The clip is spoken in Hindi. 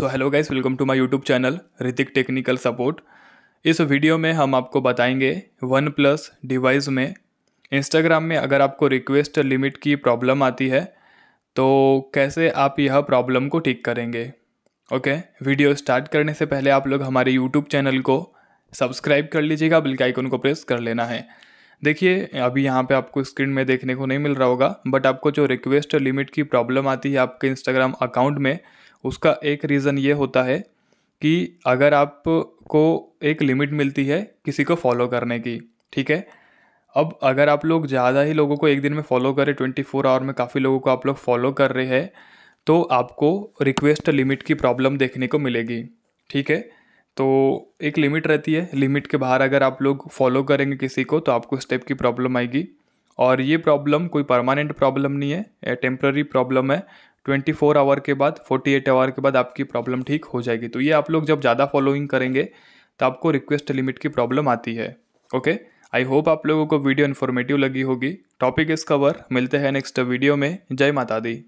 so hello guys welcome to my YouTube channel Ritik technical support इस वीडियो में हम आपको बताएंगे वन प्लस डिवाइस में इंस्टाग्राम में अगर आपको रिक्वेस्ट लिमिट की प्रॉब्लम आती है तो कैसे आप यह प्रॉब्लम को ठीक करेंगे ओके वीडियो स्टार्ट करने से पहले आप लोग हमारे यूट्यूब चैनल को सब्सक्राइब कर लीजिएगा बिल्कुल आइकन को प्रेस कर लेना है देखिए अभी यहाँ पे आपको स्क्रीन में देखने को नहीं मिल रहा होगा बट आपको जो रिक्वेस्ट लिमिट की प्रॉब्लम आती है आपके इंस्टाग्राम अकाउंट में उसका एक रीज़न ये होता है कि अगर आपको एक लिमिट मिलती है किसी को फॉलो करने की ठीक है अब अगर आप लोग ज़्यादा ही लोगों को एक दिन में फॉलो करें ट्वेंटी फोर आवर में काफ़ी लोगों को आप लोग फॉलो कर रहे हैं तो आपको रिक्वेस्ट लिमिट की प्रॉब्लम देखने को मिलेगी ठीक है तो एक लिमिट रहती है लिमिट के बाहर अगर आप लोग फॉलो करेंगे किसी को तो आपको स्टेप की प्रॉब्लम आएगी और ये प्रॉब्लम कोई परमानेंट प्रॉब्लम नहीं है टेम्प्ररी प्रॉब्लम है ट्वेंटी फोर आवर के बाद फोर्टी एट आवर के बाद आपकी प्रॉब्लम ठीक हो जाएगी तो ये आप लोग जब ज़्यादा फॉलोइंग करेंगे तो आपको रिक्वेस्ट लिमिट की प्रॉब्लम आती है ओके आई होप आप लोगों को वीडियो इन्फॉर्मेटिव लगी होगी टॉपिक इस कवर मिलते हैं नेक्स्ट वीडियो में जय माता दी